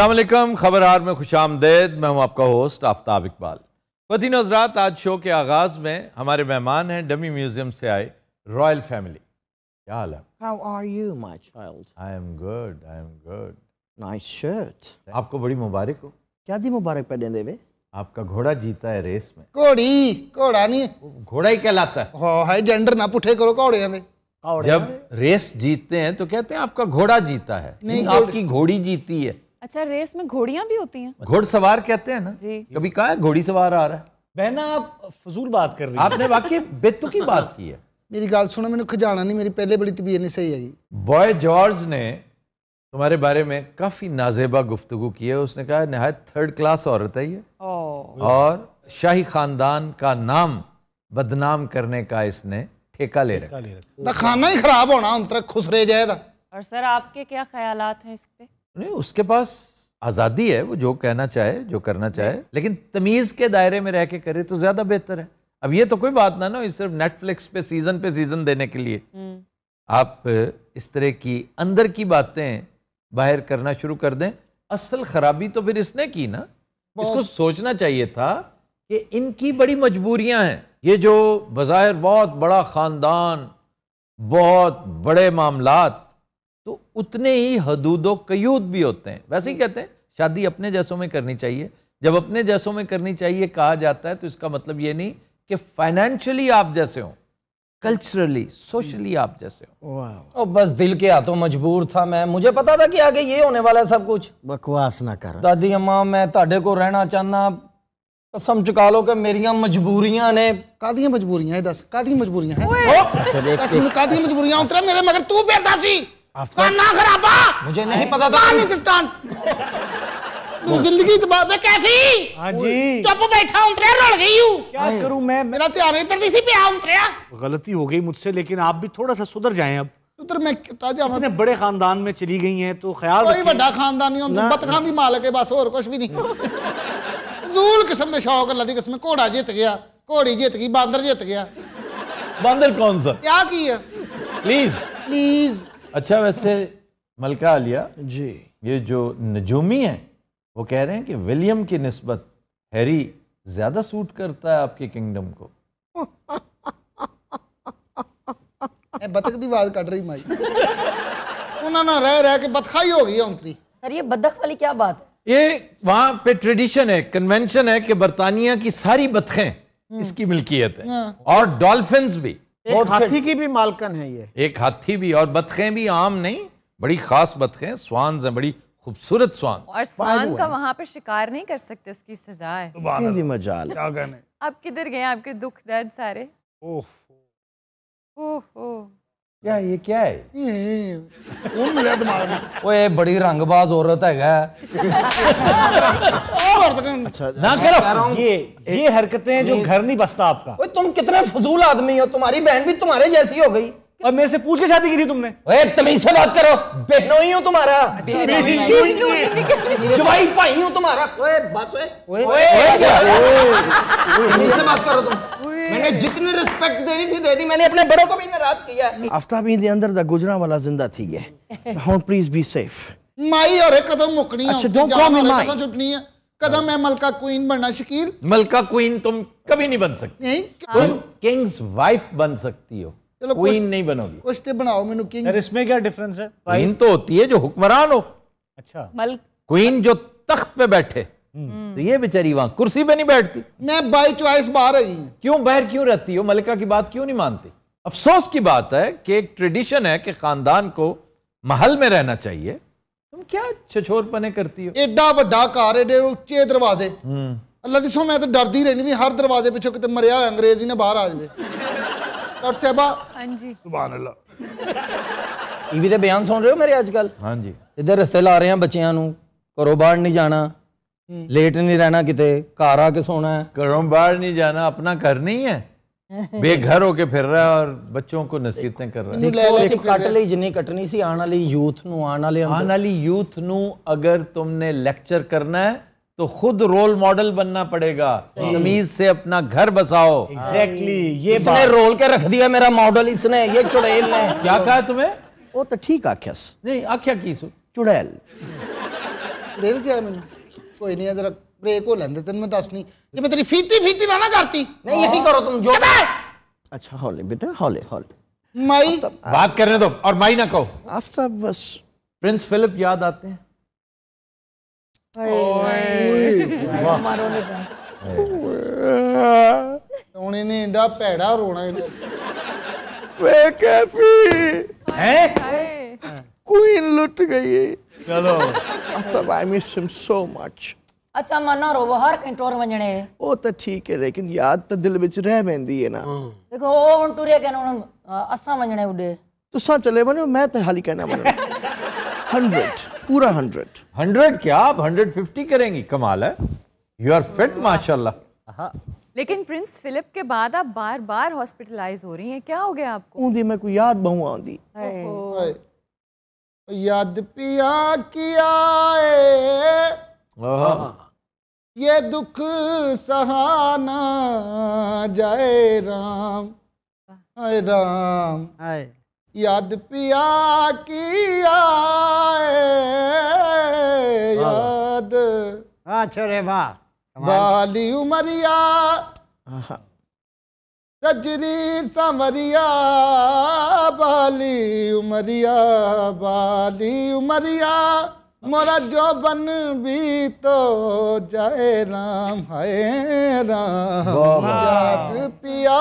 असलम खबर हार में खुश आमदेद मैं हूँ आपका होस्ट आफ्ताब इकबाल वतीन हजरात आज शो के आगाज़ में हमारे मेहमान हैं डमी म्यूजियम से आए रॉयल फैमिली क्या हाल है How are you, my child? I am good, I am good. Nice shirt. आपको बड़ी मुबारक हो क्या दी मुबारक पहने देवे आपका घोड़ा जीता है रेस में घोड़ी घोड़ा नहीं घोड़ा ही कहलाता है जेंडर हाँ, ना पुठे करो घोड़े में जब रेस जीतते हैं तो कहते हैं आपका घोड़ा जीता है नहीं, आपकी घोड़ी जीती है अच्छा रेस में घोड़ियां भी होती हैं घोड़ सवार कहते हैं ना जी कभी कहा घोड़ी सवार आ रहा है बहना आप फजूल बात कर रही है आपने वाकई बेतु की बात की है मेरी गाल सुनो मैंने खजाना नहीं मेरी पहले बड़ी तबीयत नहीं सही आई बॉय जॉर्ज ने तुम्हारे बारे में काफी नाजेबा गुफ्तगु की है उसने कहा नहायत थर्ड क्लास औरत है ये और शाही खानदान का नाम बदनाम करने का इसने ठेका ले रखा खाना ही खराब होना खुश रह जाएगा और सर आपके क्या ख्याल हैं इस पे नहीं उसके पास आज़ादी है वो जो कहना चाहे जो करना चाहे लेकिन तमीज़ के दायरे में रह के करे तो ज़्यादा बेहतर है अब ये तो कोई बात ना ना सिर्फ नेटफ्लिक्स पे सीज़न पे सीज़न देने के लिए hmm. आप इस तरह की अंदर की बातें बाहर करना शुरू कर दें असल खराबी तो फिर इसने की ना इसको सोचना चाहिए था कि इनकी बड़ी मजबूरियां हैं ये जो बज़ाहिर बहुत बड़ा ख़ानदान बहुत बड़े मामलात तो उतने ही हदूदो कयूद भी होते हैं वैसे ही कहते हैं शादी अपने जैसों में करनी चाहिए जब अपने जैसों में करनी चाहिए कहा जाता है तो इसका मतलब ये नहीं कि फाइनेंशियली आप जैसे हो कल्चरली सोशली आप जैसे हो और बस दिल के हाथों मजबूर था मैं मुझे पता था कि आगे ये होने वाला है सब कुछ बकवास ना कर दादी अम्मा मैं ताडे को रहना चाहना कसम चुका लो कि मेरिया मजबूरियां ने कादियां मजबूरियां है दस कादियां मजबूरियां हैं अच्छा, अच्छा। मजबूरियां उतरा मेरे मगर तू सी मुझे नहीं पता था चट्टान हाँ, जिंदगी तबाह तो कैसी हाँ जी चुप बैठा उतरे रल गई हूँ क्या करूँ मैं मेरा त्यार इधर इसी पे आ उतरिया गलती हो गई मुझसे लेकिन आप भी थोड़ा सा सुधर जाएं अब मैं बड़े खानदान में चली गई हैं तो ख्याल कोई बड़ा खानदान नहीं होता बतखा दी मालक है बस और कुछ भी नहीं जूल किस्म के शौक अल्लाह की किस्म घोड़ा जित गया घोड़ी जित गई बंदर जित गया बंदर कौन सा क्या की है प्लीज प्लीज अच्छा वैसे मलका आलिया जी ये जो नजूमी हैं वो कह रहे हैं कि विलियम की नस्बत हैरी ज़्यादा सूट करता है आपके किंगडम को बतख की आवाज कट रही माई उन्होंने रह रह के बतखाई हो गई उनकी सर ये बदख वाली क्या बात है ये वहां पे ट्रेडिशन है कन्वेंशन है कि बरतानिया की सारी बतखें हम्म। इसकी मिल्कियत है हाँ। और डॉल्फिन भी एक हाथी की भी मालकन है ये एक हाथी भी और बतखें भी आम नहीं बड़ी खास बतखें स्वान है बड़ी खूबसूरत स्वान और स्वान का वहाँ पे शिकार नहीं कर सकते उसकी सजा है मजाल आप किधर गए आपके दुख दर्द सारे ओह ओह क्या ये क्या है कौन हम्म, हम्म, मिला दिमाग में वो ये बड़ी रंगबाज औरत है अच्छा, ना अच्छा, कह रहा हूँ ये ये हरकतें जो घर नहीं बसता आपका ओए तुम कितने फजूल आदमी हो तुम्हारी बहन भी तुम्हारे जैसी हो गई और मेरे से पूछ के शादी की थी तुमने ओए तमीज से बात करो बहनो ही हूँ तुम्हारा अच्छा, जवाई भाई हूँ तुम्हारा ओए बस ओए ओए तमीज से बात करो तुम मैंने जितनी रिस्पेक्ट देनी थी दे दी मैंने अपने बड़ों को भी नाराज किया आफ्ताब ईद अंदर द गुजरा वाला जिंदा थी ये how please be safe my और एक कदम मुकनी है अच्छा डोंट कॉल मी माई कदम झुकनी है कदम मैं मलका क्वीन बनना शकील मलका क्वीन तुम कभी नहीं बन सकती नहीं तुम किंग्स वाइफ बन सकती हो चलो क्वीन नहीं बनोगी कुछ तो बनाओ मेनू किंग अरे इसमें क्या डिफरेंस है क्वीन तो होती है जो हुक्मरान हो अच्छा मल क्वीन जो तख्त पे बैठे हम्म। तो ये बेचारी वहां कुर्सी पे नहीं बैठती मैं बाई चॉइस बाहर आई क्यों बाहर क्यों रहती हो मलिका की बात क्यों नहीं मानती अफसोस की बात है कि एक ट्रेडिशन है कि खानदान को महल में रहना चाहिए तुम क्या छछोर पने करती हो एडा वा घर एडे उच्चे दरवाजे हम्म। अल्लाह दिसो मैं तो डरती रहनी भी हर दरवाजे पिछो कितने मरिया हो अंग्रेज ही ना बाहर आ जाए डॉक्टर साहबा हाँ जी सुभान अल्लाह ईवी ਦੇ ਬਿਆਨ ਸੁਣ ਰਹੇ ਹੋ ਮੇਰੇ ਅੱਜ ਕੱਲ ਹਾਂਜੀ ਇੱਧਰ ਰਸਤੇ ਲਾ ਰਹੇ ਆ ਬੱਚਿਆਂ ਨੂੰ ਘਰੋਂ ਬਾਹਰ ਨਹੀਂ ਜਾਣਾ हम्म। लेट नहीं रहना कितने घर आके सोना है घरों बाहर नहीं जाना अपना घर नहीं है बेघर होके फिर रहा है और बच्चों को नसीहतें कर रहा है ਅਸੀਂ ਕੱਟ ਲਈ ਜਿੰਨੀ ਕੱਟਣੀ ਸੀ ਆਉਣ आने ਯੂਥ ਨੂੰ ਆਉਣ ਵਾਲੇ ਆਉਣ ਵਾਲੀ ਯੂਥ ਨੂੰ ਅਗਰ ਤੁਮਨੇ है तो खुद रोल मॉडल बनना पड़ेगा तमीज से अपना घर बसाओ एग्जैक्टली हाँ। ये इसने रोल के रख दिया मेरा मॉडल इसने ये चुड़ैल ने क्या कहा तुम्हें वो तो ठीक आख्या नहीं आख्या की सु चुड़ैल चुड़ैल क्या है मैंने इसको इन्हें जरा ब्रेक हो लेंदे तेन मैं दसनी ये मैं तेरी फीती फीती ना ना करती नहीं यही करो तुम जो अच्छा हौले बेटा हौले हौले माई बात करने दो और माई ना कहो आफ्ताब बस प्रिंस फिलिप याद आते हैं रोने रोना है लुट गई चलो Aftab I miss him so much अच्छा मनो रो वो हर कंहिं में वञणे ओ तो ठीक है लेकिन याद तो दिल विच रह वेंदी है ना हाँ। देखो ओ हुन टूरे कन हुन असां वञणे उडे तुसा चले बने मैं तो हाली कहना वनो 100 पूरा 100 100 क्या आप 150 करेंगी कमाल है यू आर फिट माशाल्लाह हाँ। लेकिन प्रिंस फिलिप के बाद आप बार बार हॉस्पिटलाइज हो रही हैं क्या हो गया आपको ऊंधी मैं को याद बहु आंदी याद पिया किया ये दुख सहाना जय राम हाय राम याद पिया किया याद अच्छा हाँ, रे वाह बाली उमरिया कजरी समरिया बाली उमरिया बाली उमरिया मोरा जो बन भी तो जय राम है राम याद पिया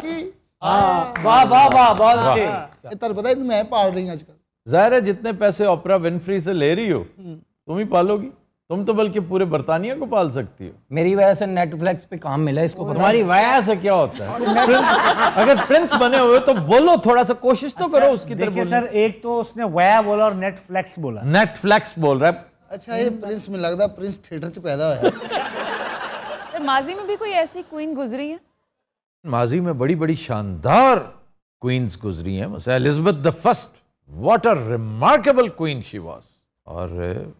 की हाँ, वाह वाह वाह बहुत अच्छे इतर बताइए मैं पाल रही हूँ आजकल जाहिर है जितने पैसे ओपरा विनफ्री से ले रही हो हम्म। तुम ही पालोगी तुम तो बल्कि पूरे बर्तानिया को पाल सकती हो मेरी वजह से नेटफ्लिक्स पे काम मिला इसको तुम्हारी वजह से क्या होता है प्रिंस, अगर प्रिंस बने हुए तो बोलो थोड़ा सा कोशिश तो अच्छा, करो उसकी तरफ सर एक तो उसने वया बोला और नेटफ्लिक्स बोला नेटफ्लिक्स बोल रहा है अच्छा ये प्रिंस में लगता प्रिंस थिएटर च पैदा हुआ है माजी में भी कोई ऐसी क्वीन गुजरी है माजी में बड़ी बड़ी शानदार क्वींस गुजरी हैं मसला Elizabeth the first what a remarkable queen she was और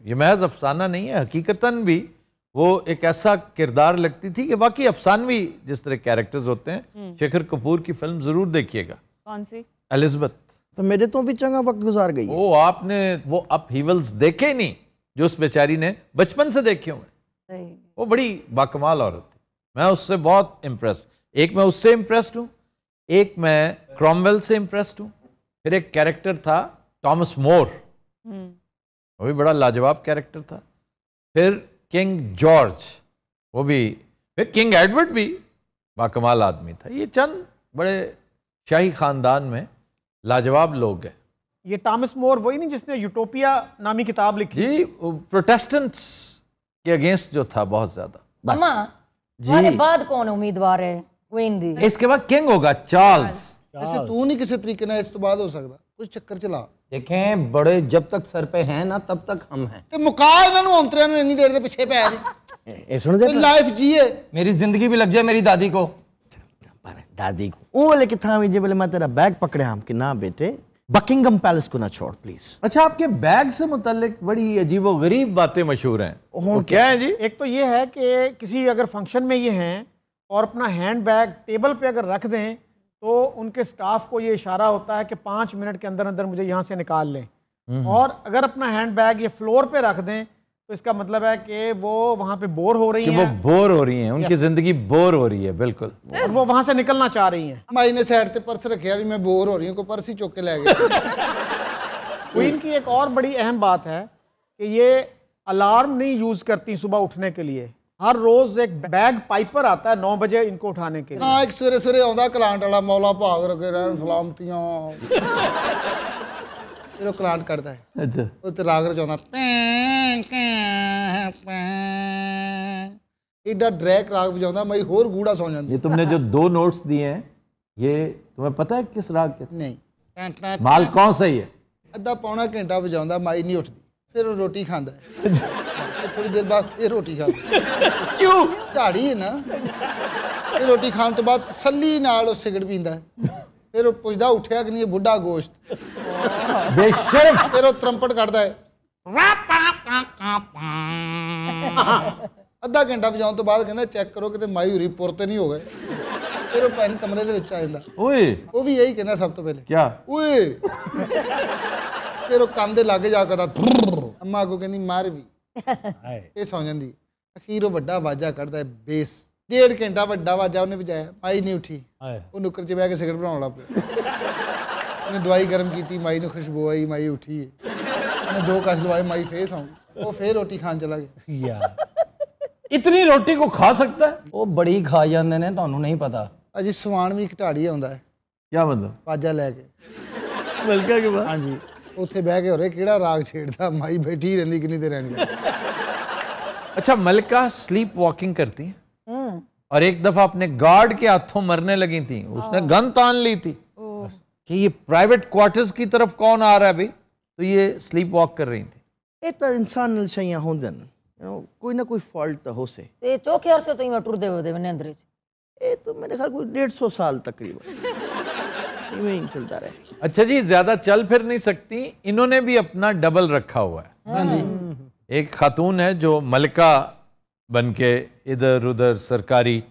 ये महज अफसाना नहीं है हकीकता भी वो एक ऐसा किरदार लगती थी कि वाकई अफसानवी जिस तरह कैरेक्टर्स होते हैं हम्म। शेखर कपूर की फिल्म ज़रूर देखिएगा कौन सी एलिजबेथ तो मेरे तो भी चंगा वक्त गुजार गई वो आपने वो अप हीवल्स देखे नहीं जो उस बेचारी ने बचपन से देखे हुए वो बड़ी बाकमाल औरत थी मैं उससे बहुत इम्प्रेस एक मैं उससे इम्प्रेस्ड हूँ एक मैं क्रॉमवेल से इम्प्रेस्ड हूँ फिर एक कैरेक्टर था टॉमस हम्म। मोर वो भी बड़ा लाजवाब कैरेक्टर था फिर किंग जॉर्ज वो भी फिर किंग एडवर्ड भी बाकमाल आदमी था ये चंद बड़े शाही ख़ानदान में लाजवाब लोग हैं ये टॉमस मोर वही नहीं जिसने यूटोपिया नामी किताब लिखी जी प्रोटेस्टेंट्स के अगेंस्ट जो था बहुत ज़्यादा जी बाद कौन उम्मीदवार है क्वीन दी इसके बाद किंग होगा चार्ल्स ऐसे तू नहीं किसी तरीके ना इस तो बाद हो सकता कुछ चक्कर चला देखें बड़े जब तक सर पे हैं ना तब तक हम हैं ਤੇ ਮੁਕਾ ਇਹਨਾਂ ਨੂੰ ਔਂਤਰਿਆਂ ਨੂੰ ਇੰਨੀ ਦੇਰ ਦੇ ਪਿੱਛੇ ਪੈ ਰਹੇ ਇਹ ਸੁਣ ਦੇ ਲਾਈਫ ਜੀਏ ਮੇਰੀ ਜ਼ਿੰਦਗੀ ਵੀ ਲੱਗ ਜਾਏ ਮੇਰੀ ਦਾਦੀ ਕੋ दादी को वो बोले कि था मुझे बोले मैं तेरा बैग पकड़े हम कि ना बेटे बकिंगम पैलेस को ना छोड़ प्लीज अच्छा आपके बैग से मुतलिक बड़ी अजीब व गरीब बातें मशहूर हैं तो क्या है जी एक तो ये है कि किसी अगर फंक्शन में ये हैं और अपना हैंड बैग टेबल पे अगर रख दें तो उनके स्टाफ को ये इशारा होता है कि पाँच मिनट के अंदर अंदर मुझे यहाँ से निकाल लें हम्म। और अगर अपना हैंड बैग ये फ्लोर पर रख दें तो इसका मतलब है कि वो वहाँ पे बोर हो रही हैं वो बोर हो रही हैं उनकी ज़िंदगी बोर हो रही है बिल्कुल और वो वहाँ से निकलना चाह रही हैं भाई ने साइड पे पर्स रखे अभी मैं बोर हो रही हूँ को पर्स ही चौक के ले गए क्वीन की एक और बड़ी अहम बात है कि ये अलार्म नहीं यूज़ करती सुबह उठने के लिए हर रोज एक बैग पाइपर आता है नौ बजे इनको उठाने के लिए ਇੱਕ ਸਵੇਰੇ ਸਵੇਰੇ ਆਉਂਦਾ ਕਲਾਂਟ ਵਾਲਾ ਮੌਲਾ ਭਾਗ ਰਗੇ ਰਹਿਣ ਸਲਾਮਤੀਆਂ ਫਿਰ ਉਹ ਕਲਾਂਟ ਕਰਦਾ ਹੈ ਅੱਛਾ ਉਹ ड्रैक राग बजा मैं होर गूढ़ा सो जाता ये तुमने जो दो नोट्स दिए हैं ये तुम्हें पता है किस राग के नहीं माल कौन सही है अद्धा पौना घंटा बजा माई नहीं उठती फिर रोटी खाता है अच्छा। ਥੋੜੀ ਦੇਰ ਬਾਅਦ ਫੇਰ ਰੋਟੀ ਖਾ ਕਿਉਂ ਝਾੜੀ ਹੈ ਨਾ ਫੇਰ ਰੋਟੀ ਖਾਣ ਤੋਂ ਬਾਅਦ ਤਸੱਲੀ ਨਾਲ ਉਹ ਸਿਗਰਟ ਪੀਂਦਾ ਫਿਰ ਉਹ ਪੁੱਛਦਾ ਉੱਠਿਆ ਕਿ ਨਹੀਂ ਇਹ ਬੁੱਢਾ ਗੋਸ਼ਤ ਬੇਸ਼ਰਮ ਫਿਰ ਉਹ ਟਰੰਪਟ ਕੱਢਦਾ ਹੈ ਅੱਧਾ ਘੰਟਾ ਵਜਾਉਣ ਤੋਂ ਬਾਅਦ ਕਹਿੰਦਾ ਚੈੱਕ ਕਰੋ ਕਿਤੇ ਮਾਈ ਹੁਰੀ ਪੁਰ ਤੇ ਨਹੀਂ ਹੋ ਗਏ ਫਿਰ ਉਹ ਪੈਨ ਕਮਰੇ ਦੇ ਵਿੱਚ ਆ ਜਾਂਦਾ ਓਏ ਉਹ ਵੀ ਇਹੀ ਕਹਿੰਦਾ ਸਭ ਤੋਂ ਪਹਿਲੇ ਕੀ ਓਏ ਫਿਰ ਉਹ ਕੰਨ ਦੇ ਜਾ ਕੇ ਦਾ ਅੰਮਾ ਕੋ ਕਹਿੰਦੀ ਮਾਰ ਵੀ ਇਹ ਸੌਂ ਜਾਂਦੀ ਅਖੀਰ ਉਹ ਵੱਡਾ ਵਾਜਾ ਕੱਢਦਾ ਬੇਸ ਡੇਢ ਘੰਟਾ ਵੱਡਾ ਵਾਜਾ ਉਹਨੇ ਵਜਾਇਆ ਮਾਈ ਨਹੀਂ ਉੱਠੀ ਉਹ ਨੁੱਕਰ 'ਚ ਬਹਿ ਕੇ ਸਿਗਰਟ ਬਣਾਉਣ ਲੱਗ ਪਿਆ ਉਹਨੇ ਦਵਾਈ ਗਰਮ ਕੀਤੀ ਮਾਈ ਨੂੰ ਖੁਸ਼ਬੂ ਆਈ ਮਾਈ ਉੱਠੀ ਉਹਨੇ ਦੋ ਕਸ਼ ਲਵਾਏ ਮਾਈ ਫੇਰ ਸੌਂ ਉਹ ਫੇਰ ਰੋਟੀ ਖਾਣ ਚਲਾ ਗਿਆ ਯਾਰ ਇਤਨੀ ਰੋਟੀ ਕੋ ਖਾ ਸਕਦਾ ਉਹ ਬੜੀ ਖਾ ਜਾਂਦੇ ਨੇ ਤੁਹਾਨੂੰ ਨਹੀਂ ਪਤਾ ਅਜੀ ਸਵਾਨ ਵੀ ਘਟਾੜੀ ਆਉਂਦਾ ਹੈ ਕੀ ਮਤਲਬ ਵਾਜਾ ਲੈ ਕੇ ਮਿਲਕਾ ਕੇ ਬਾਅਦ ਹਾਂਜੀ ਉੱਥੇ ਬਹਿ ਕੇ ਹੋਰੇ ਕਿਹੜਾ ਰਾਗ ਛੇੜਦਾ ਮਾਈ ਬੈਠੀ ਰਹਿੰਦੀ ਕਿੰਨੀ ਦੇਰ ਰਹਿਣੀ अच्छा मलका स्लीप वॉकिंग करती है और एक दफा अपने गार्ड के हाथों मरने लगी थी उसने गन तान ली थी कि ये प्राइवेट क्वार्टर्स की तरफ कौन आ रहा है भाई तो ये स्लीप वॉक कर रही थी ਇਹ ਤਾਂ ਇਨਸਾਨ ਨਾਲ ਸ਼ਾਇਆ ਹੁੰਦਨ ਕੋਈ ਨਾ ਕੋਈ ਫਾਲਟ ਤਾਂ ਹੋਸੇ ਇਹ ਚੋਖੇ ਅਰਸੇ ਤੋਂ ਹੀ ਮੈਂ ਟੁਰਦੇ ਹੋਦੇ ਮੈਨੇ ਅੰਦਰੇ ਇਹ ਤਾਂ ਮੇਰੇ ਖਿਆਲ ਕੋਈ 150 ਸਾਲ ਤਕਰੀਬਨ ही चलता रहे अच्छा जी ज्यादा चल फिर नहीं सकती इन्होंने भी अपना डबल रखा हुआ है जी एक खातून है जो मलका बन के इधर उधर सरकारी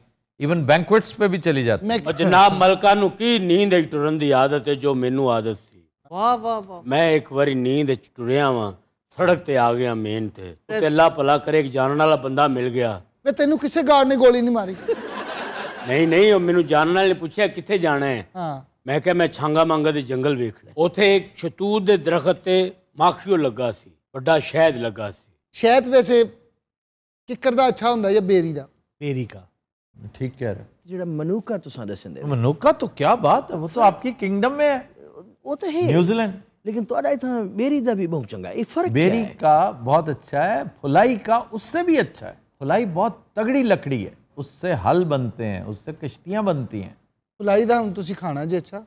ਇਵਨ ਬੈਂਕੁਇਟਸ 'ਤੇ ਵੀ ਚਲੀ ਜਾਂਦੀ ਹੈ ਜਨਾਬ ਮਲਕਾ ਨੂੰ ਕੀ ਨੀਂਦ ਇੱਕ ਟੁਰਨ ਦੀ ਆਦਤ ਹੈ ਜੋ ਮੈਨੂੰ ਆਦਤ ਸੀ ਵਾਹ ਵਾਹ ਵਾਹ ਮੈਂ ਇੱਕ ਵਾਰੀ ਨੀਂਦ 'ਚ ਟੁਰਿਆ ਵਾਂ ਸੜਕ ਤੇ ਆ ਗਿਆ ਮੇਨ ਤੇ ਤੇ ਅੱਲਾ ਭਲਾ ਕਰੇ ਇੱਕ ਜਾਣਨ ਵਾਲਾ ਬੰਦਾ ਮਿਲ ਗਿਆ ਵੇ ਤੈਨੂੰ ਕਿਸੇ ਗਾਰਡ ਨੇ ਗੋਲੀ ਨਹੀਂ ਮਾਰੀ ਨਹੀਂ ਨਹੀਂ ਉਹ ਮੈਨੂੰ ਜਾਣਨ ਵਾਲੇ ਪੁੱਛਿਆ ਕਿੱਥੇ ਜਾਣਾ ਹੈ ਹਾਂ मैं क्या मैं छांगा मांगा के जंगल वेखना उ एक शतूत के दरखत से माखियो लगा सी वा शहद लगा सी शहद वैसे किकर का अच्छा होंगे या बेरी का बेरी का ठीक कह रहे उससे हल बनते हैं उससे कश्तियां बनती हैं ਭਲਾਈ ਦਾ ਹੁਣ ਤੁਸੀਂ ਖਾਣਾ ਜੇ ਅੱਛਾ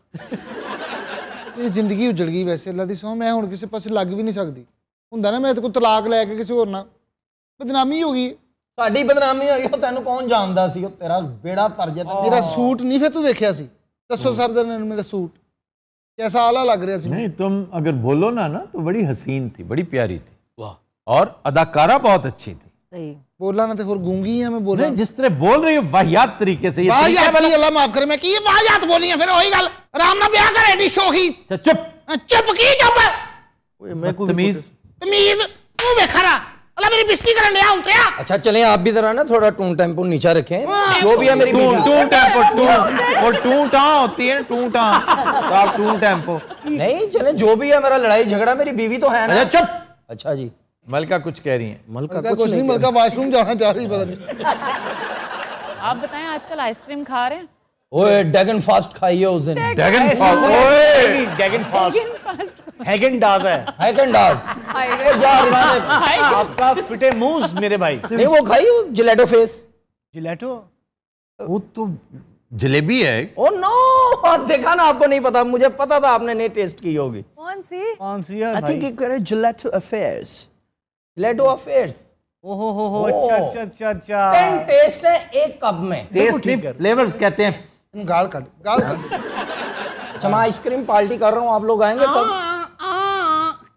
ਇਹ ਜ਼ਿੰਦਗੀ ਉਜੜ ਗਈ ਵੈਸੇ ਅੱਲਾ ਦੀ ਸੌ ਮੈਂ ਹੁਣ ਕਿਸੇ ਪਾਸੇ ਲੱਗ ਵੀ ਨਹੀਂ ਸਕਦੀ ਹੁੰਦਾ ਨਾ ਮੈਂ ਤੇ ਕੋ ਤਲਾਕ ਲੈ ਕੇ ਕਿਸੇ ਹੋਰ ਨਾਲ ਬਦਨਾਮੀ ਹੋ ਗਈ ਸਾਡੀ ਬਦਨਾਮੀ ਗਈ ਉਹ ਤੈਨੂੰ ਕੌਣ ਜਾਣਦਾ ਸੀ ਉਹ ਤੇਰਾ ਬੇੜਾ ਤਰ ਜਾ ਮੇਰਾ ਸੂਟ ਨਹੀਂ ਫੇ ਤੂੰ ਵੇਖਿਆ ਸੀ ਦੱਸੋ ਸਰਦਰ ਨੇ ਮੇਰਾ ਸੂਟ ਲੱਗ ਰਿਹਾ ਸੀ ਨਹੀਂ ਤੁਮ ਅਗਰ ਬੋਲੋ ਨਾ ਨਾ ਤਾਂ ਬੜੀ ਹਸੀਨ ਥੀ ਬੜੀ ਪਿਆਰੀ ਥੀ ਵਾਹ ਔਰ ਅਦਾਕਾਰਾ ਬਹੁਤ ਅੱਛੀ ਥੀ ਸਹੀ बोला ना तो गूंगी है मैं बोला जिस तरह बोल रही हो वाहियात तरीके से अल्लाह माफ करे मैं ये वाहियात बोली है फिर वही गल ना ब्याह करे डी अच्छा, चुप चुप की चुप मैं तमीज तमीज तू अल्लाह मेरी बिस्ती करने हूं क्या तो अच्छा चलें आप भी जरा ना थोड़ा टून टेंपो नीचा रखें हाँ। जो भी है मेरी टून टून टेंपो टून और टून होती है टून आप टून टेंपो नहीं चलें जो भी है मेरा लड़ाई झगड़ा मेरी बीवी तो है ना अच्छा, चुप अच्छा जी मलका कुछ कह रही है मलका, कुछ, कुछ नहीं मलका वॉशरूम जाना चाह रही पता नहीं आप बताएं आजकल आइसक्रीम खा रहे हैं ओए डैगन फास्ट खाइए उस दिन डैगन फास्ट ओए डैगन फास्ट हैगन डाज है हैगन डाज यार आपका फिटे मूज मेरे भाई नहीं वो खाई वो जिलेटो फेस जिलेटो वो तो जलेबी है ओ नो oh, देखा ना आपको नहीं पता मुझे पता था आपने नहीं टेस्ट की होगी कौन सी कौन सी है I think you got gelato affairs plateau of ads ओहो हो हो oh. अच्छा अच्छा अच्छा टेन अच्छा। टेस्ट है एक कप में टेस्ट फ्लेवर्स कहते हैं गाल काट गाल काट अच्छा मैं आइसक्रीम पार्टी कर रहा हूँ आप लोग आएंगे सब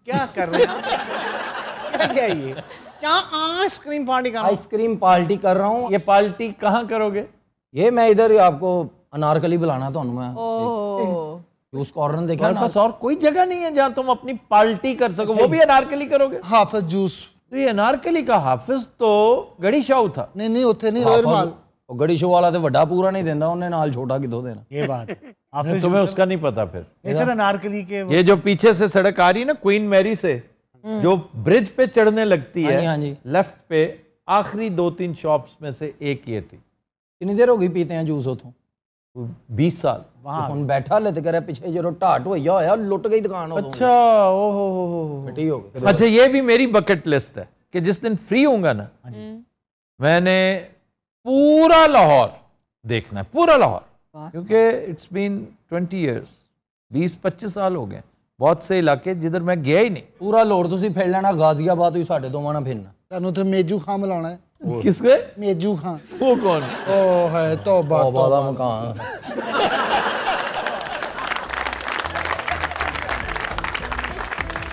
क्या कर रहे हैं क्या ये क्या आइसक्रीम पार्टी कर आइसक्रीम पार्टी कर रहा हूँ ये पार्टी कहाँ करोगे ये मैं इधर आपको अनारकली बुलाना था मैं तो उस कॉर्नर देखा ना और कोई जगह नहीं है जहां तुम अपनी पार्टी कर सको वो भी अनारकली करोगे हाफिज जूस तो ये अनारकली का हाफिज तो गड़ी शाह था नहीं नहीं उठे नहीं रोयर माल ਉਹ ਗੜੀ ਸ਼ੋ ਵਾਲਾ ਤੇ ਵੱਡਾ ਪੂਰਾ ਨਹੀਂ ਦਿੰਦਾ ਉਹਨੇ ਨਾਲ ਛੋਟਾ देना ये बात ਬਾਤ तुम्हें उसका नहीं पता फिर सर अनारकली के ये जो पीछे से सड़क आ रही है ना क्वीन मैरी से हम्म। जो ब्रिज पे चढ़ने लगती है हाँ जी हाँ लेफ्ट पे आखिरी दो तीन शॉप्स में से एक ये थी कितनी देर हो गई पीते हैं जूस उतों बीस साल ਹੁਣ ਬੈਠਾ ਲਿਤ ਕਰੇ ਪਿੱਛੇ ਜਦੋਂ ਢਾਟ ਹੋਇਆ ਹੋਇਆ ਲੁੱਟ ਗਈ ਦੁਕਾਨ ਉਦੋਂ ਅੱਛਾ ਓ ਹੋ ਹੋ ਹੋ ਮਿੱਟੀ ਹੋ ਗਈ अच्छा ये भी मेरी बकेट लिस्ट है कि जिस दिन फ्री होऊंगा ना मैंने पूरा लाहौर देखना है पूरा लाहौर क्योंकि इट्स बीन 20 इयर्स 20 25 साल हो गए ਬਹੁਤ ਸੇ ਇਲਾਕੇ ਜਿੱਧਰ ਮੈਂ ਗਿਆ ਹੀ ਨਹੀਂ ਪੂਰਾ ਲੋੜ ਤੁਸੀਂ ਫੇਰ ਲੈਣਾ ਗਾਜ਼ੀਆਬਾਦ ਹੀ ਸਾਡੇ ਦੋਵਾਂ ਨਾਲ ਫਿਰਨਾ ਤੁਹਾਨੂੰ ਤੇ ਮੇਜੂ ਖਾਂ ਮਿਲਾਉਣਾ ਹੈ किसके मेजू खान हाँ। वो कौन ओ है तो तौबा मकान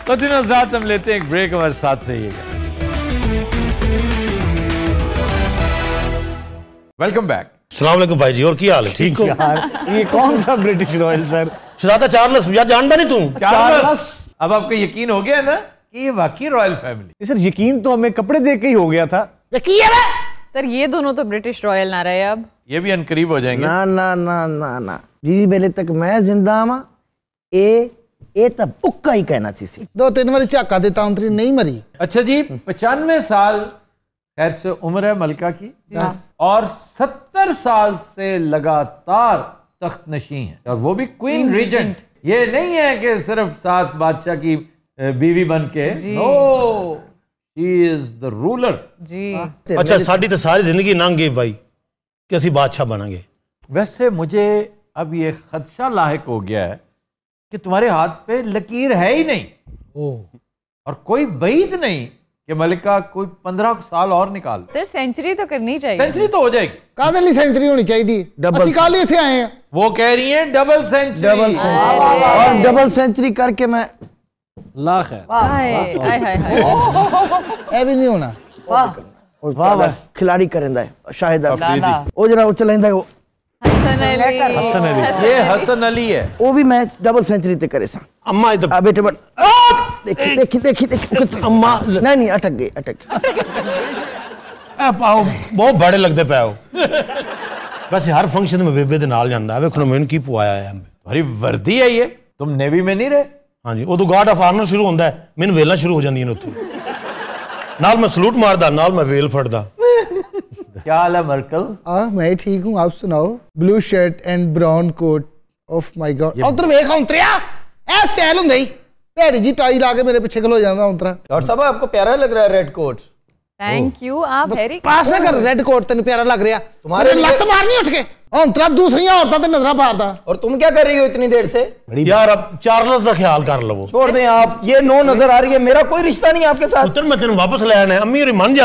तो हम लेते हैं एक ब्रेक हमारे साथ रहिएगा वेलकम बैक सलाम भाई जी और क्या हाल है ठीक हो यार ये कौन सा British royal sir Sujata Charles यार जानता नहीं तू चार्लस अब आपको यकीन हो गया ना कि ये वाकई रॉयल फैमिली सर यकीन तो हमें कपड़े देख के ही हो गया था यकीन है सर ये दोनों तो ब्रिटिश रॉयल ना रहे अब ये भी अनकरीब हो जाएंगे ना ना ना ना ना जी पहले तक मैं जिंदा हाँ ए ये तब पुक्का ही कहना चाहिए दो तीन बार झाका देता हूं तेरी नहीं मरी अच्छा जी पचानवे साल खैर से उम्र है मलका की हाँ। और सत्तर साल से लगातार तख्त नशी है और वो भी क्वीन रीजेंट ये नहीं है कि सिर्फ सात बादशाह की बीवी बन के नो हाँ। अच्छा, तो वैसे मुझे अब ये खदशा लाक हो गया है कि तुम्हारे हाथ पे लकीर है ही नहीं और कोई बैद नहीं कि मलिका कोई पंद्रह साल और निकाल सर सेंचुरी तो करनी चाहिए सेंचुरी तो हो जाएगी कादली सेंचुरी होनी चाहिए डबल काले आए हैं वो कह रही डबल सेंचुरी डबल सेंचुरी और डबल सेंचुरी करके मैं ला खैर हाय हाय हाय ए भी नहीं होना वाह वाह खिलाड़ी करिंदा है शाहिद अफरीदी ओ जरा उच्च लेंदा है वो हसन अली ये हसन अली है वो भी मैच डबल सेंचुरी ते करे सा अम्मा इधर बेटे बट देख देख देख देख अम्मा नहीं नहीं अटक गए अटक ए पाओ बहुत बड़े लगदे पाओ बस हर फंक्शन में बेबे दे नाल जांदा वेखनो वेखो की पुआया है हमारी वर्दी है ये तुम नेवी में नहीं रहे ਹਾਂਜੀ ਉਦੋਂ ਗਾਰਡ ਆਫ ਆਰਨਰ ਸ਼ੁਰੂ ਹੁੰਦਾ ਹੈ ਮੈਨੂੰ ਵੇਲਾਂ ਸ਼ੁਰੂ ਹੋ ਜਾਂਦੀਆਂ ਨੇ ਉੱਥੇ ਨਾਲ ਮੈਂ ਸਲੂਟ ਮਾਰਦਾ ਨਾਲ ਮੈਂ ਵੇਲ ਫੜਦਾ ਕੀ ਹਾਲ ਹੈ ਮਰਕਲ ਆ ਮੈਂ ਠੀਕ ਹਾਂ ਆਪ ਸੁਣਾਓ blue shirt and brown coat of my god ਉਧਰ ਵੇਖ ਹੰਤਰਿਆ ਐ ਸਟਾਈਲ ਹੁੰਦਾ ਹੀ ਭੈੜੀ ਜੀ ਟਾਈ ਲਾ ਕੇ ਮੇਰੇ ਪਿੱਛੇ ਖਲੋ ਜਾਂਦਾ ਹੰਤਰਾ ਡਾਕਟਰ ਸਾਹਿਬ ਆਪਕੋ ਪਿਆਰਾ ਲੱਗ ਰਿਹਾ red coat thank you oh. आप हैरी तो पास ना कर रेड कोट तेन प्यारा लग रहा तुम्हारे लत मार नहीं उठ के दूसरी औरतों ते नजर मारता और तुम क्या कर रही हो इतनी देर से यार अब चार्ल्स का ख्याल कर लो छोड़ दे आप ये नो नजर आ रही है मेरा कोई रिश्ता नहीं आपके साथ पुत्र मैं वापस ले आना अम्मी और मान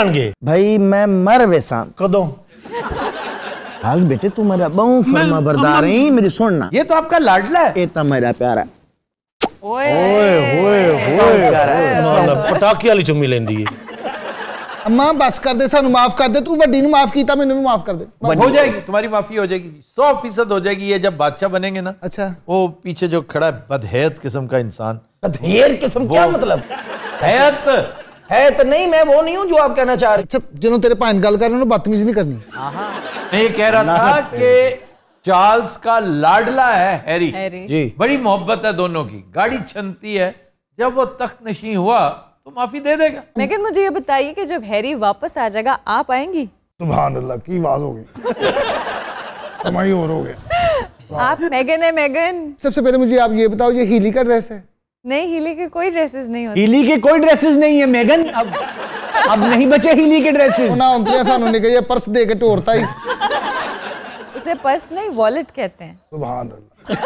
भाई मैं मर वैसा कदों हाल बेटे तू मेरा बहु फरमा बरदार है मेरी सुनना ये तो आपका लाडला है ये तो मेरा प्यारा पटाखे वाली चुम्मी लेंदी है अम्मा बस कर दे सू माफ कर दे तू वी माफ किया मैंने भी माफ कर दे हो जाएगी तुम्हारी माफी हो जाएगी सौ फीसद हो जाएगी ये जब बादशाह बनेंगे ना अच्छा वो पीछे जो खड़ा है बदहेत किस्म का इंसान बदहेर किस्म क्या मतलब हैत है तो नहीं मैं वो नहीं हूँ जो आप कहना चाह रहे अच्छा जिन्होंने तेरे भाई गल कर बदतमीज नहीं करनी मैं ये कह रहा था कि चार्ल्स का लाडला है हैरी जी बड़ी मोहब्बत है दोनों की गाड़ी छनती है जब वो तख्त नशी हुआ तो माफी दे देगा लेकिन मुझे ये बताइए कि जब हैरी वापस आ जाएगा आप आएंगी सुबह अल्लाह की बात हो गई और हो गया आप मैगन है मैगन सबसे पहले मुझे आप ये बताओ ये हीली का ड्रेस है नहीं हीली के कोई ड्रेसेस नहीं होते हीली के कोई ड्रेसेस नहीं है मेगन अब अब नहीं बचे हीली के ड्रेसेस ना उनके होने निकल ये पर्स दे के तोड़ता ही उसे पर्स नहीं वॉलेट कहते हैं सुभान अल्लाह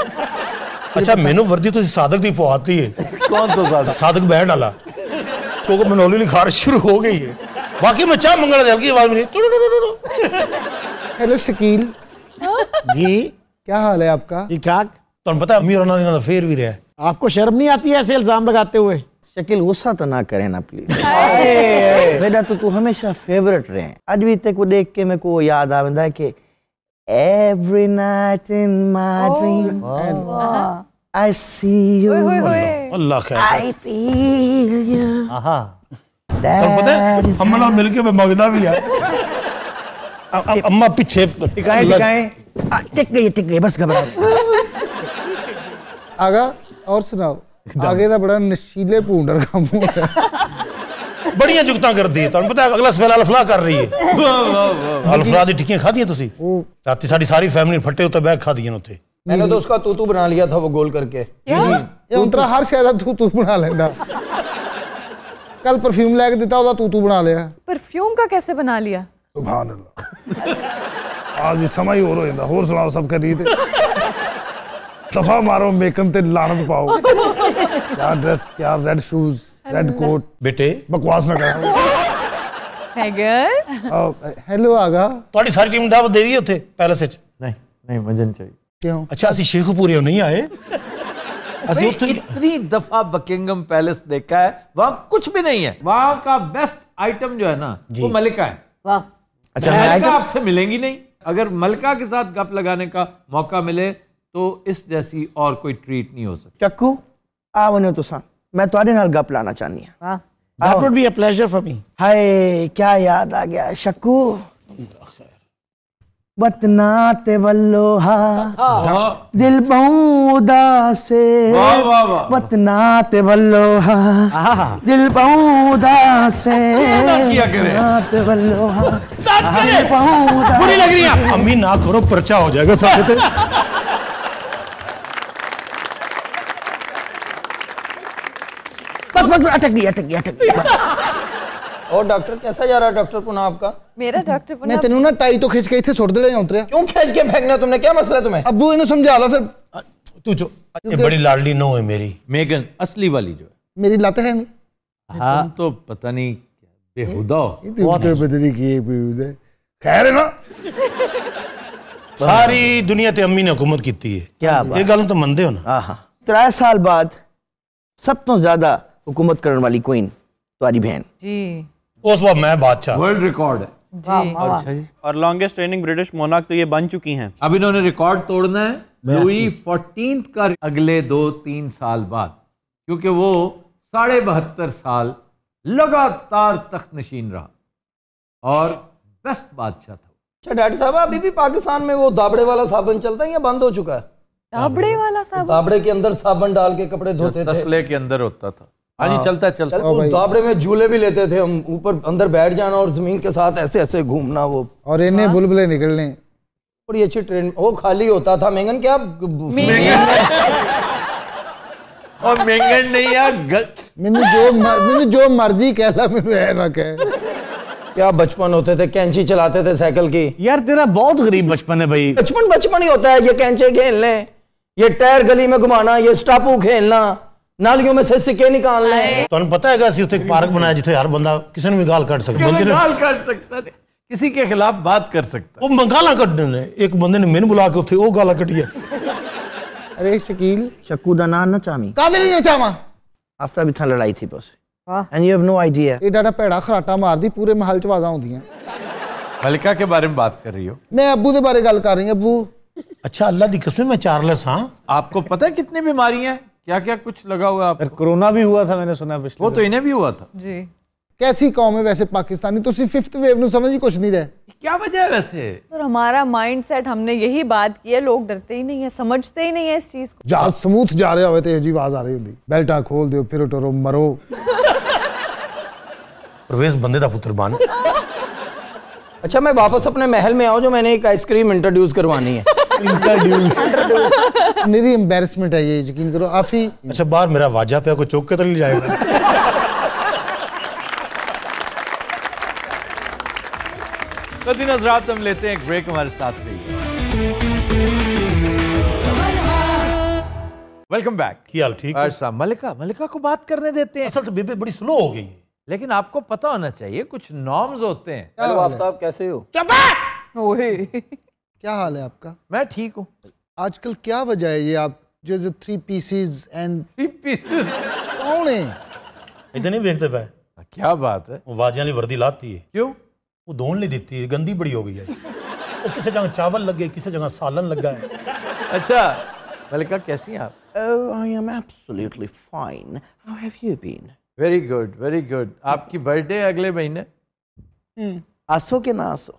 अच्छा मेनू वर्दी तो साधक दी पवाती है कौन तो साधक साधक बैठ डाला क्योंकि मनोली लिखार शुरू हो गई है बाकी मैं चाह मंगल दयाल की आवाज में हेलो शकील जी क्या हाल है आपका ठीक ठाक तो पता है मेरा नाम तो फेर भी रहा आपको शर्म नहीं आती ऐसे इल्जाम लगाते हुए शकील गुस्सा तो ना करें ना प्लीज बेटा तो तू हमेशा फेवरेट रहे आज भी तक को देख के मेरे को याद आवेंदा है कि every night in my dream I see you. Allah खैर I feel you. आहा। तो पता है अम्मा ना मिलके मैं मंगदा भी है। अब अम्मा पीछे टिकाए टिकाए टिक गई टिक गई बस घबराओ। आगा और सुनाओ आगे का बड़ा नशीले पूंडर का मुंह है। बड़िया जुगता कर दी ਤੁਹਾਨੂੰ ਪਤਾ ਅਗਲਾ ਸਵੇਲਾ ਅਲਫਲਾ ਕਰ ਰਹੀ ਹੈ ਅਲਫਲਾ ਦੀ ਟਿੱਕੀਆਂ ਖਾਧੀਆਂ ਤੁਸੀਂ ਰਾਤੀ ਸਾਡੀ ਸਾਰੀ ਫੈਮਿਲੀ ਫੱਟੇ ਉੱਤੇ ਬੈਠ ਖਾਧੀਆਂ ਉੱਥੇ मैंने तो हम्म। उसका तूतू बना लिया था वो गोल करके उतरा हर शायद तूतू बना लेता कल परफ्यूम लेके देता उसका तूतू बना लिया परफ्यूम का कैसे बना लिया सुभान अल्लाह आज समा ही और हो जाता होर सुनाओ सब करी थे दफा मारो मेकअप ते लानत पाओ क्या ड्रेस क्या रेड शूज रेड कोट बेटे बकवास ना करो ਹੈਗਰ ਹੈਲੋ ਆਗਾ ਤੁਹਾਡੀ ਸਾਰੀ ਟੀਮ ਦਾ ਦੇਵੀ ਉੱਥੇ ਪੈਲਸ ਵਿੱਚ नहीं नहीं मजन चाहिए क्यों अच्छा अभी ਸ਼ੇਖੂਪੁਰੇ नहीं आए इतनी दफा बकिंगम पैलेस देखा है वहां कुछ भी नहीं है वहां का बेस्ट आइटम जो है ना वो मलिका है अच्छा मलिका आपसे मिलेंगी नहीं अगर मलिका के साथ गप लगाने का मौका मिले तो इस जैसी और कोई ट्रीट नहीं हो सकती चक्कू आ बनो तो सा मैं तुम्हारे नाल गप लाना चाहनी है that would be a pleasure for me हाय क्या याद आ गया शक्कू वतना ते वल्लोहा हाँ। दिल बहुदा से वतना ते वल्लोहा दिल बहुदा से ते वल्लोहा बुरी लग रही है अम्मी ना करो पर्चा हो जाएगा सबसे तो। बस बस अटक गई अटक गई अटक गई और डॉक्टर कैसा जा रहा है डॉक्टर पुनः आपका मेरा डॉक्टर पुनः मैं तेनू ना टाई तो खींच के इथे सुट दले उतरिया क्यों खींच के फेंकना तुमने क्या मसला तुम्हें अबू इन्हें समझा लो फिर तू जो ये बड़ी लाडली नो है मेरी मेगन असली वाली जो है मेरी लत है नहीं हाँ तो पता नहीं बेहुदा की बेहुदा खैर ना सारी दुनिया ते अम्मी ने हुकूमत की है क्या ये गल तो मनते हो ना हाँ त्रै साल बाद सब तो ज्यादा हुकूमत करने वाली तुम्हारी बहन जी उस वक्त मैं बादशाह वर्ल्ड रिकॉर्ड है जी और लॉन्गेस्ट ट्रेनिंग ब्रिटिश मोनाक तो ये बन चुकी हैं अब इन्होंने रिकॉर्ड तोड़ना है लुई फोर्टीन का अगले दो तीन साल बाद क्योंकि वो साढ़े बहत्तर साल लगातार तख्त नशीन रहा और बेस्ट बादशाह था अच्छा डॉक्टर साहब अभी भी पाकिस्तान में वो दाबड़े वाला साबुन चलता है या बंद हो चुका है दाबड़े वाला साबुन दाबड़े के अंदर साबुन डाल के कपड़े धोते थे तसले के अंदर होता था हाँ जी हाँ। चलता है चलता है दाबड़े में झूले भी लेते थे हम ऊपर अंदर बैठ जाना और जमीन के साथ ऐसे ऐसे घूमना वो और इन्हें हाँ। बुलबुले निकलने बड़ी अच्छी ट्रेन वो खाली होता था मैंगन क्या मेंगन और मैंगन नहीं यार गलत मैंने जो मैंने जो मर्जी कह ला मैंने है ना कह क्या बचपन होते थे कैंची चलाते थे साइकिल की यार तेरा बहुत गरीब बचपन है भाई बचपन बचपन ही होता है ये कैंचे खेलने ये टायर गली में घुमाना ये स्टापू खेलना नालियों में से सिक्के निकाल ਤੁਹਾਨੂੰ ਪਤਾ ਹੈਗਾ ਅਸੀਂ ਉੱਥੇ ਇੱਕ ਪਾਰਕ ਬਣਾਇਆ ਜਿੱਥੇ ਹਰ ਬੰਦਾ ਕਿਸੇ ਨੂੰ ਵੀ ਗਾਲ ਕੱਢ ਸਕਦਾ ਬੰਦੇ ਨੂੰ किसी के खिलाफ बात कर सकता वो मंगाला कटने ने एक बंदे ने मेन बुला के उठे वो गाला कटी है अरे शकील चक्कू का नाम ना चामी कादर नहीं चामा आफ्ता भी था लड़ाई थी बस and you have no idea ये डाटा पेड़ा खराटा मार दी पूरे महल च आवाजां आउंदी हैं मलिका के बारे में बात कर रही हो मैं अब्बू के बारे गल कर रही हूं अब्बू अच्छा अल्लाह दी कसम मैं चार्लस हां आपको पता है कितनी बीमारियां हैं क्या क्या कुछ लगा हुआ है कोरोना भी हुआ था मैंने सुना पिछले वो तो इन्हें भी हुआ था जी कैसी कौम है वैसे पाकिस्तानी तो फिफ्थ वेव ਨੂੰ ਸਮਝ ਹੀ ਕੁਝ ਨਹੀਂ ਰਹੇ क्या वजह है वैसे और हमारा माइंड सेट हमने यही बात की है लोग डरते ही नहीं है समझते ही नहीं है इस चीज को जहाज ਸਮੂਥ जा रहे होते ਤੇ ਇਹ ਜੀ ਆਵਾਜ਼ ਆ ਰਹੀ ਹੁੰਦੀ ਬੈਲਟਾ ਖੋਲ ਦਿਓ ਫਿਰ ਟਰੋ ਮਰੋ बंदे का पुत्र ਬਣ अच्छा मैं वापस अपने महल में आऊँ जो मैंने एक आइसक्रीम इंट्रोड्यूस करवानी है मेरी एम्बेरसमेंट है ये यकीन करो आफी अच्छा बाहर मेरा वाजा पे कोई चौक के तो नहीं जाएगा तो दिन रात हम लेते हैं एक ब्रेक हमारे साथ रहिए वेलकम बैक हाल ठीक है साहब अच्छा, मलिका मलिका को बात करने देते हैं असल तो बीबी बड़ी स्लो हो गई है लेकिन आपको पता होना चाहिए कुछ नॉर्म्स होते हैं हेलो आफ्ताब कैसे हो वही क्या हाल है आपका मैं ठीक हूँ आजकल क्या वजह है ये आप जो जो three pieces and three pieces कौन है इतने नहीं देखते पाए क्या बात है वो वाजियां वाली वर्दी लाती है क्यों वो धोन नहीं देती है गंदी बड़ी हो गई है वो किसी जगह चावल लगे गए किसी जगह सालन लग है अच्छा मलिका कैसी हैं आप Oh, I am absolutely fine. How have you been? Very good, very good. आपकी बर्थडे अगले महीने हम्म। आसो के ना आसो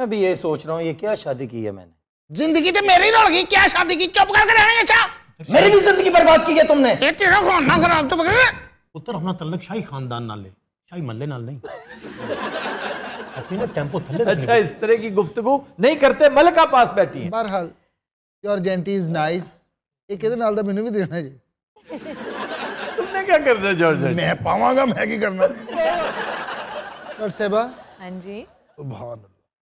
मैं भी ये सोच रहा हूँ ये क्या शादी की है मैंने जिंदगी तो मेरी लड़ गई क्या शादी की चुप करके रहने अच्छा मेरी भी जिंदगी बर्बाद की है तुमने ये तेरा खाना खराब चुप कर पुੱਤਰ ਆਪਣਾ ਤਲਕ ਸ਼ਾਹੀ ਖਾਨਦਾਨ ਨਾਲ ਹੈ ਸ਼ਾਹੀ ਮੱਲੇ ਨਾਲ नहीं अपने ना थल्ले अच्छा इस तरह की गुफ्तगू नहीं करते मलका पास बैठी है बहरहाल योर जेंटी इज नाइस ਇਹ ਕਿਹਦੇ ਨਾਲ ਦਾ ਮੈਨੂੰ ਵੀ ਦੇਣਾ जी तुमने क्या कर दिया जॉर्ज मैं पावांगा मैं की करना और सेबा हां जी सुभान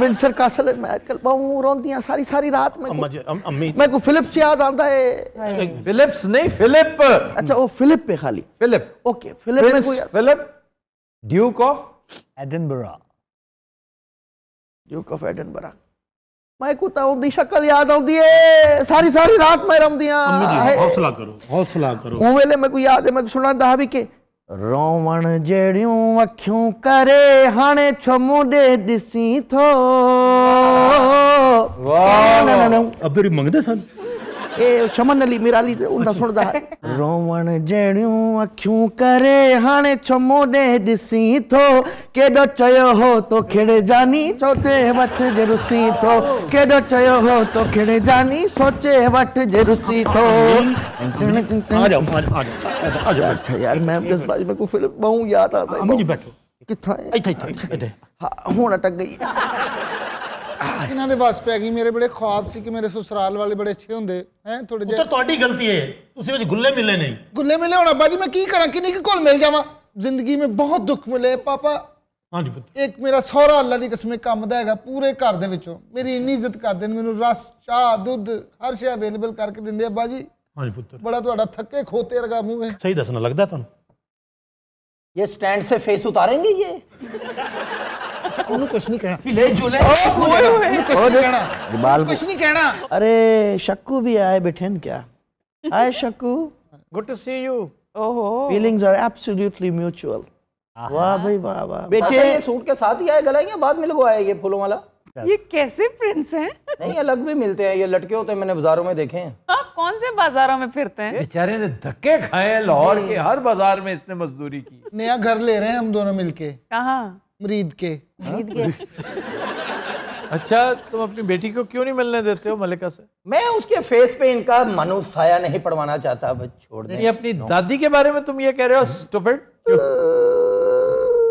विंसर कासल मैं आजकल रोंदी रोंदियां सारी सारी रात में अम्मी मैं को फिलिप्स याद आंदा है फिलिप्स नहीं फिलिप अच्छा वो फिलिप पे खाली फिलिप ओके फिलिप में कोई Philip duke of Edinburgh duke of Edinburgh मैं को ता तो उंदी शक्ल याद आउंदी है सारी सारी रात मैं रोंदी रमदियां हौसला करो हौसला करो ओ वेले मैं को याद है मैं को सुनांदा हा भी के रोवण जड़ियों अखियूं करे हाणे छो मूं थो वाह वाह मंगदे सन ए शमन अली मिराली उनदा अच्छा। सुनदा रोवण जणियूं अखियूं करे हाणे छमो ॾे ॾिसी थो केॾो चयो हो तो खेड़े जानी सोचे वठि जे रुसी थो केॾो चयो हो तो खेड़े जानी सोचे वठि जे रुसी थो अच्छा यार मैं इस बार मेरे को फिल्म बहु याद आता है मुझे बैठो किथा है इथे इथे हां हूं अटक गई ਇਹਨਾਂ ਦੇ ਵਾਸ ਪੈ ਗਈ ਮੇਰੇ ਬੜੇ ਖੁਆਬ ਸੀ ਕਿ ਮੇਰੇ ਸਸੁਰਾਲ ਵਾਲੇ ਬੜੇ ਅੱਛੇ ਹੁੰਦੇ ਹੈ ਥੋੜੇ ਜਿਹਾ ਪੁੱਤਰ ਤੁਹਾਡੀ ਗਲਤੀ ਹੈ ਤੁਸੀਂ ਵਿੱਚ ਗੁੱਲੇ ਮਿਲੇ ਨਹੀਂ ਗੁੱਲੇ ਮਿਲੇ ਹੁਣ ਅੱਬਾ ਜੀ ਮੈਂ ਕੀ ਕਰਾਂ ਨਹੀਂ ਕਿ ਕੋਲ ਮਿਲ ਜਾਵਾਂ ਜ਼ਿੰਦਗੀ ਵਿੱਚ ਬਹੁਤ ਦੁੱਖ ਮਿਲੇ ਪਾਪਾ ਹਾਂਜੀ ਪੁੱਤ ਇੱਕ ਮੇਰਾ ਸਹੁਰਾ ਅੱਲਾ ਦੀ ਕਸਮੇ ਕੰਮ ਦਾ ਹੈਗਾ ਪੂਰੇ ਘਰ ਦੇ ਵਿੱਚੋਂ ਮੇਰੀ ਇੰਨੀ ਇੱਜ਼ਤ ਕਰਦੇ ਨੇ ਮੈਨੂੰ ਰਸ ਚਾਹ ਦੁੱਧ ਹਰ ਸ਼ੈ ਅਵੇਲੇਬਲ ਕਰਕੇ ਦਿੰਦੇ ਅੱਬਾ ਜੀ ਹਾਂਜੀ ਪੁੱਤਰ ਬੜਾ ਤੁਹਾਡਾ ਥੱਕੇ ਖੋਤੇ ਰਗਾ ਮੂੰਹ ਹੈ ਸਹੀ ਦੱਸਣਾ ਲੱਗਦਾ ਤੁਹਾਨੂੰ ਇਹ ਸਟੈਂਡ ਸੇ ਫੇਸ ਉਤਾਰेंगे ਇਹ अरे शक्कू भी आए बैठे क्या आए Shakku good to see you feelings are absolutely mutual वाह भाई वाह वाह बेटे सूट के साथ ही आए गला या बाद में लगवाया ये फूलों वाला ये कैसे प्रिंस हैं नहीं अलग भी मिलते हैं ये लटके होते हैं मैंने बाजारों में देखे हैं आप कौन से बाजारों में फिरते हैं बेचारे ने धक्के खाए लाहौर के हर बाजार में इसने मजदूरी की नया घर ले रहे हैं हम दोनों मिलके कहाँ मरीद के अच्छा तुम अपनी बेटी को क्यों नहीं मिलने देते हो मलिका से मैं उसके फेस पे इनका मनु साया नहीं पड़वाना चाहता बस छोड़ दे अपनी दादी के बारे में तुम ये कह रहे हो स्टूपिड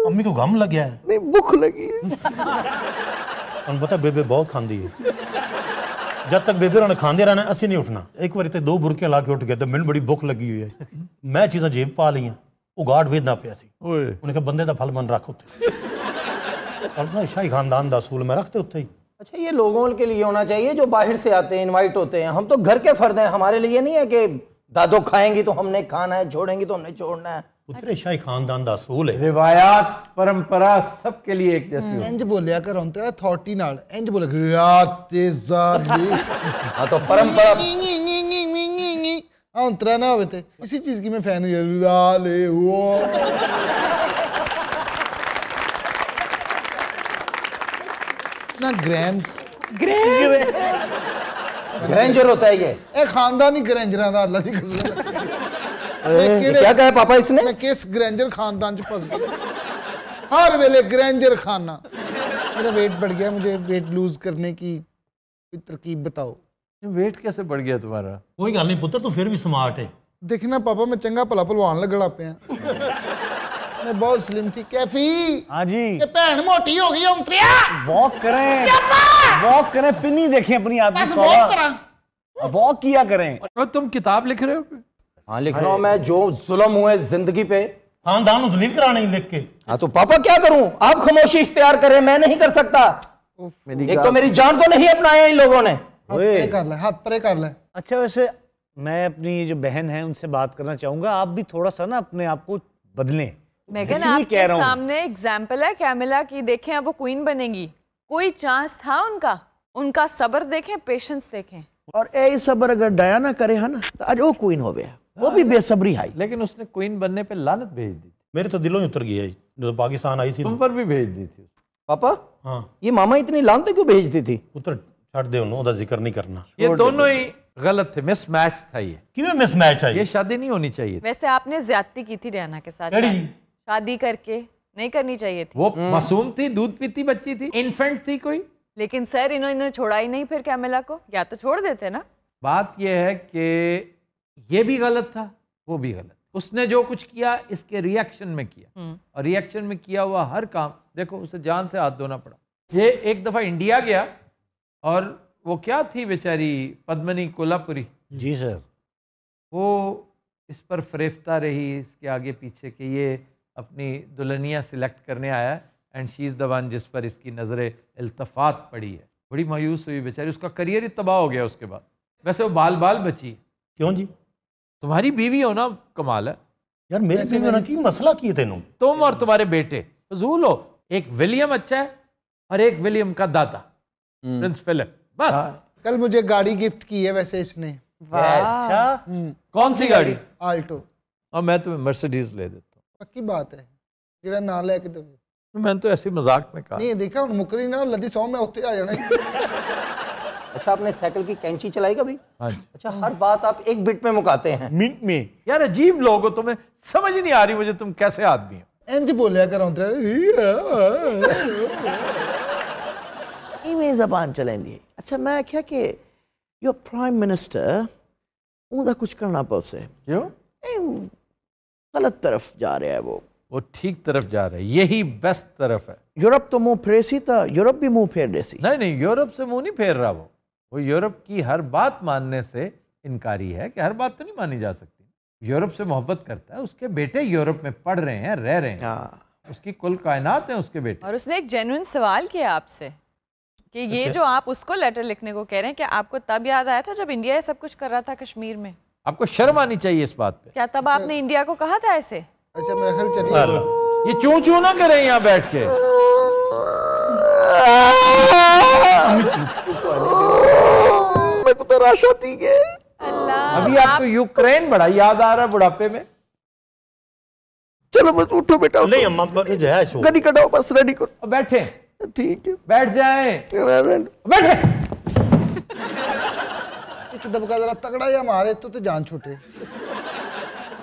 मम्मी को गम लग गया है नहीं भूख लगी है पता बेबे बहुत खांदी है जब तक बेबे ਉਹਨਾਂ खांदे रहना ਰਹਿਣਾ ਅਸੀਂ ਨਹੀਂ ਉੱਠਣਾ ਇੱਕ ਵਾਰੀ ਤੇ ਦੋ ਬੁਰਕੇ ਲਾ ਕੇ ਉੱਠ ਗਏ ਤੇ ਮੈਨੂੰ ਬੜੀ ਭੁੱਖ ਲੱਗੀ ਹੋਈ ਹੈ ਮੈਂ ਚੀਜ਼ਾਂ ਜੇਬ ਪਾ ਲਈਆਂ ਉਹ वेदना ਵੇਦਨਾ ਪਿਆ ਸੀ ਓਏ ਉਹਨੇ ਕਿਹਾ ਬੰਦੇ ਦਾ ਫਲ शाही खानदान का असूल में रखते दे उत्थे ही अच्छा ये लोगों के लिए होना चाहिए जो बाहर से आते हैं इनवाइट होते हैं हम तो घर के फर्द हैं हमारे लिए नहीं है कि दादो खाएंगी तो हमने खाना है छोड़ेंगी तो हमने छोड़ना है पुत्रे शाही खानदान का असूल है ਰਿਵਾਇਤ परंपरा सबके लिए एक जैसी हम्म। इंज बोलिया करो तो अथॉरिटी नाल इंज ਨਾਲ ਇੰਜ तेजा ਤੇ हां तो परंपरा हां ਹਾਂ ना ਨਾ ਹੋਵੇ ਤੇ ਇਸੇ ਚੀਜ਼ ਕੀ ਮੈਂ ਫੈਨ ਹਾਂ ਲਾਲੇ ਹੋ ना ग्रैंड ग्रेंजर होता है ये ए खानदानी ग्रेंजरा दा अल्लाह दी कसम क्या कहा पापा इसने मैं किस ग्रेंजर खानदान च फस गया हर वेले ग्रेंजर खाना मेरा वेट बढ़ गया मुझे वेट लूज करने की कोई तरकीब बताओ वेट कैसे बढ़ गया तुम्हारा कोई गल नहीं पुत्र तू फिर भी स्मार्ट है देखना पापा मैं चंगा भला भलवान लगन लग पे मैं बहुत स्लिम थी कैफी हाँ जी ये भैन मोटी हो गई है उतरिया वॉक करें वॉक करें पिनी देखें अपनी आप वॉक करा वॉक किया करें और तुम किताब लिख रहे हो हाँ लिख रहा हूँ मैं जो जुलम हुए जिंदगी पे खानदान जलील कराने लिख के हाँ तो पापा क्या करूँ आप खामोशी इख्तियार करें मैं नहीं कर सकता एक तो मेरी जान को नहीं अपनाया इन लोगों ने कर ले हाथ परे कर ले अच्छा वैसे मैं अपनी ये जो बहन है उनसे बात करना चाहूंगा आप भी थोड़ा सा ना अपने आप को बदलें मैं आपके सामने एग्जाम्पल है कैमिला की देखें अब वो क्वीन बनेगी कोई चांस था उनका उनका सबर देखें पेशेंस देखें और ए सबर अगर डायाना करे है ना तो आज वो क्वीन हो गया वो भी हाँ, बेसब्री आई लेकिन उसने क्वीन बनने पे लानत भेज दी मेरे तो दिलों उतर गई जो पाकिस्तान आई थी तुम पर भी भेज दी थी पापा हाँ ये मामा इतनी लानते क्यों भेजती थी उतर छड़ दे उन्होंने जिक्र नहीं करना ये दोनों ही गलत थे मिस मैच था ये क्यों मिस मैच है ये शादी नहीं होनी चाहिए वैसे आपने ज्यादती की थी रहना के साथ शादी करके नहीं करनी चाहिए थी वो मासूम थी दूध पीती बच्ची थी इन्फेंट थी कोई लेकिन सर इन्होंने छोड़ा ही नहीं फिर कैमिला को या तो छोड़ देते ना बात यह है कि ये भी गलत था वो भी गलत उसने जो कुछ किया इसके रिएक्शन में किया हम्म। और रिएक्शन में किया हुआ हर काम देखो उसे जान से हाथ धोना पड़ा ये एक दफ़ा इंडिया गया और वो क्या थी बेचारी पद्मनी कोल्हापुरी जी सर वो इस पर फरेफ्ता रही इसके आगे पीछे के ये अपनी दुल्हनिया सिलेक्ट करने आया है and she is the one जिस पर इसकी नज़र अल्तफ़ात पड़ी है बड़ी मायूस हुई बेचारी उसका करियर ही तबाह हो गया उसके बाद वैसे वो बाल बाल बची क्यों जी तुम्हारी बीवी हो ना कमाल है यार मेरी बीवी होना की मसला की तेन तुम और तुम्हारे बेटे फजूल हो एक विलियम अच्छा है और एक विलियम का दादा हम्म। प्रिंस फिलिप बस हाँ। कल मुझे गाड़ी गिफ्ट की है वैसे इसने अच्छा हम्म। कौन सी गाड़ी आल्टो और मैं तुम्हें मर्सिडीज ले देता पक्की बात है जरा ना ਲੈ ਕੇ मैंने तो ਤਾਂ मजाक में कहा नहीं देखा हूं मुकरी ना लदी सौ में ਮੈਂ ਉੱਤੇ ਆ अच्छा आपने साइकिल की कैंची चलाई कभी हाँ अच्छा हर बात आप एक बिट में मुकाते हैं मिनट में यार अजीब लोग हो तुम्हें समझ नहीं आ रही मुझे तुम कैसे आदमी हो इंज बोलया करो ई में जबान चलेंगी अच्छा मैं क्या के योर प्राइम मिनिस्टर ਉਹਦਾ ਕੁਝ ਕਰਨਾ ਪਉਸੇ ਕਿਉਂ गलत तरफ जा रहा है वो वो ठीक तरफ जा रहा है यही बेस्ट तरफ है यूरोप तो मुंह फेर सी था यूरोप भी मुंह फेर देसी नहीं नहीं यूरोप से मुंह नहीं फेर रहा वो वो यूरोप की हर बात मानने से इनकारी है कि हर बात तो नहीं मानी जा सकती यूरोप से मोहब्बत करता है उसके बेटे यूरोप में पढ़ रहे हैं रह रहे हैं हाँ। उसकी कुल कायनात है उसके बेटे और उसने एक जेनुअन सवाल किया आपसे कि ये अच्छा। जो आप उसको लेटर लिखने को कह रहे हैं कि आपको तब याद आया था जब इंडिया ये सब कुछ कर रहा था कश्मीर में आपको शर्म आनी चाहिए इस बात पे क्या तब आपने इंडिया को कहा था ऐसे अच्छा मेरा ख्याल चलिए ये चू चू ना करें यहाँ बैठ के मैं को तो राशा दी गए अभी आपको यूक्रेन बड़ा याद आ रहा है बुढ़ापे में चलो बस उठो बेटा नहीं अम्मा जो है गाड़ी कटाओ बस रेडी करो बैठे ठीक है बैठ जाए बैठे कि दबका जरा तगड़ा या मारे तो तो जान छूटे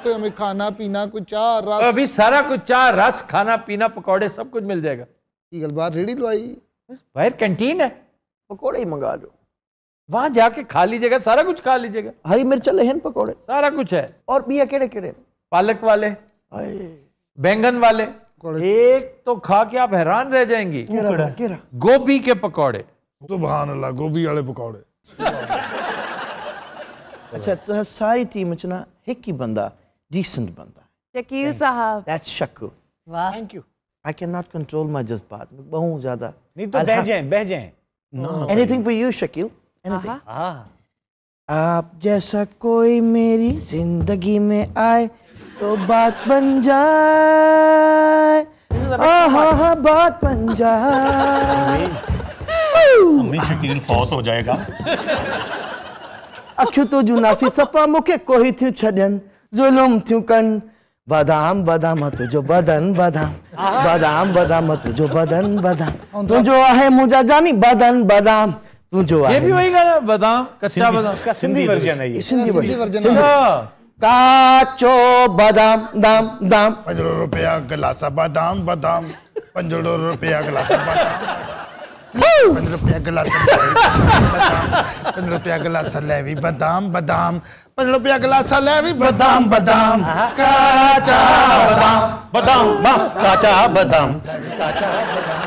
तो हमें खाना पीना कुछ चाह रस अभी सारा कुछ चाह रस खाना पीना पकौड़े सब कुछ मिल जाएगा ईगल बार रेडी लुआई बाहर कैंटीन है पकौड़े ही मंगा लो वहां जाके खा लीजिएगा सारा कुछ खा लीजिएगा हरी मिर्च लहन पकौड़े सारा कुछ है और बिया केड़े केड़े पालक वाले बैंगन वाले एक तो खा के आप हैरान रह जाएंगे गोभी के पकौड़े सुबह गोभी वाले पकौड़े अच्छा तो सारी टीम में ना एक ही बंदा डीसेंट बंदा शकील साहब दैट्स शकु वाह thank you I can not control my जज्बात मैं बहुत ज्यादा नहीं तो बह जाएं बह जाएं no anything for you Shakeel anything आप जैसा कोई मेरी जिंदगी में आए तो बात बन जाए हाँ बात बन जाए शकील फौत हो जाएगा अखियूं तुझियूं नासी सफ़ा मूंखे कोई छड़न जुलुम थी कन बादाम बादाम तो जो बदन बादाम बादाम तो जो बदन तू जो आहे मुंहिंजा जानी बदन तू जो आहे ये भी वही गाना बादाम कच्चा बादाम इसका सिंधी वर्जन है ये सिंधी वर्जन काचो बादाम दाम दाम पंजरो रुपया गिलास बादाम बादाम पंजरो रुपया गिलास बादाम पंद्रह रुपया पंद्रह रुपया गिलास भी बदाम बादाम पंद्रह रुपया गिलास लेवी बादाम बादाम काचा बादाम बादाम काचा बादाम काचा बादाम